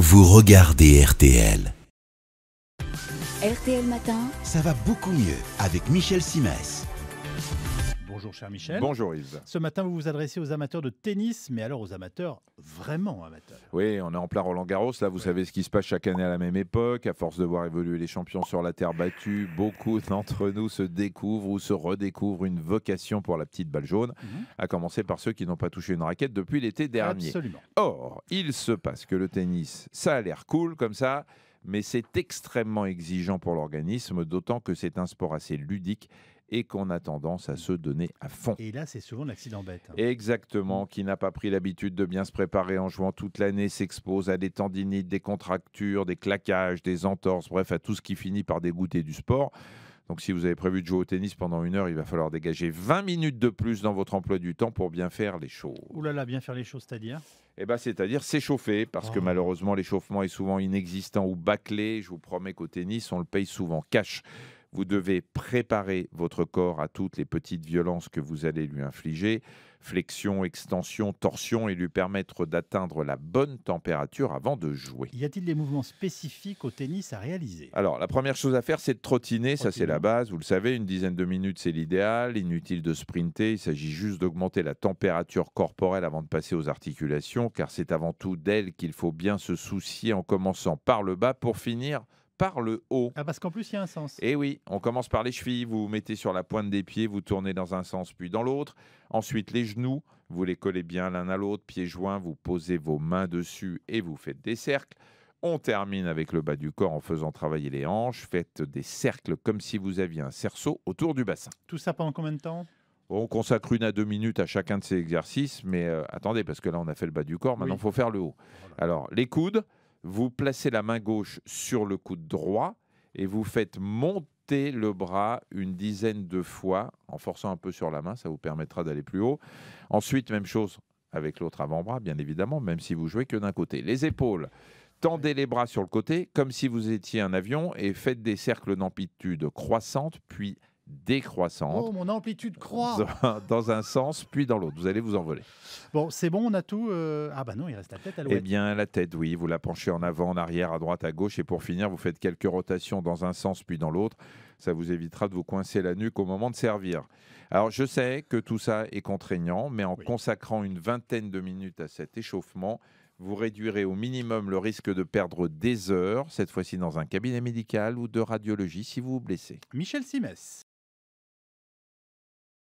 vous regardez RTL. RTL Matin. Ça va beaucoup mieux avec Michel Simès. Bonjour cher Michel. Bonjour Yves. Ce matin, vous vous adressez aux amateurs de tennis, mais alors aux amateurs vraiment amateurs. Oui, on est en plein Roland Garros. Là, vous savez ce qui se passe chaque année à la même époque. À force de voir évoluer les champions sur la terre battue, beaucoup d'entre nous se découvrent ou se redécouvrent une vocation pour la petite balle jaune, mhm. à commencer par ceux qui n'ont pas touché une raquette depuis l'été dernier. Absolument. Or, il se passe que le tennis, ça a l'air cool comme ça mais c'est extrêmement exigeant pour l'organisme, d'autant que c'est un sport assez ludique et qu'on a tendance à se donner à fond. Et là, c'est souvent l'accident bête. Hein. Exactement, mm. qui n'a pas pris l'habitude de bien se préparer en jouant toute l'année s'expose à des tendinites, des contractures, des claquages, des entorses, bref, à tout ce qui finit par dégoûter du sport. Donc si vous avez prévu de jouer au tennis pendant une heure, il va falloir dégager 20 minutes de plus dans votre emploi du temps pour bien faire les choses. Ouh là là, bien faire les choses, c'est-à-dire eh ben, c'est-à-dire s'échauffer, parce que oh. malheureusement l'échauffement est souvent inexistant ou bâclé. Je vous promets qu'au tennis, on le paye souvent cash. Vous devez préparer votre corps à toutes les petites violences que vous allez lui infliger, flexion, extension, torsion, et lui permettre d'atteindre la bonne température avant de jouer. Y a-t-il des mouvements spécifiques au tennis à réaliser Alors, la première chose à faire, c'est de trottiner, ça c'est la base, vous le savez, une dizaine de minutes c'est l'idéal, inutile de sprinter, il s'agit juste d'augmenter la température corporelle avant de passer aux articulations, car c'est avant tout d'elle qu'il faut bien se soucier en commençant par le bas pour finir par le haut. Ah, parce qu'en plus, il y a un sens. Et eh oui, on commence par les chevilles, vous vous mettez sur la pointe des pieds, vous tournez dans un sens puis dans l'autre. Ensuite, les genoux, vous les collez bien l'un à l'autre, pieds joints, vous posez vos mains dessus et vous faites des cercles. On termine avec le bas du corps en faisant travailler les hanches. Faites des cercles comme si vous aviez un cerceau autour du bassin. Tout ça pendant combien de temps on consacre une à deux minutes à chacun de ces exercices, mais euh, attendez, parce que là on a fait le bas du corps, maintenant il faut faire le haut. Alors les coudes, vous placez la main gauche sur le coude droit et vous faites monter le bras une dizaine de fois en forçant un peu sur la main, ça vous permettra d'aller plus haut. Ensuite, même chose avec l'autre avant-bras, bien évidemment, même si vous jouez que d'un côté. Les épaules, tendez les bras sur le côté comme si vous étiez un avion et faites des cercles d'amplitude croissante, puis décroissante. Oh, mon amplitude croît Dans un sens, puis dans l'autre. Vous allez vous envoler. Bon, c'est bon, on a tout. Euh, ah bah non, il reste la tête à Eh bien, la tête, oui. Vous la penchez en avant, en arrière, à droite, à gauche. Et pour finir, vous faites quelques rotations dans un sens, puis dans l'autre. Ça vous évitera de vous coincer la nuque au moment de servir. Alors, je sais que tout ça est contraignant, mais en consacrant une vingtaine de minutes à cet échauffement, vous réduirez au minimum le risque de perdre des heures, cette fois-ci dans un cabinet médical ou de radiologie si vous vous blessez. Michel Simès.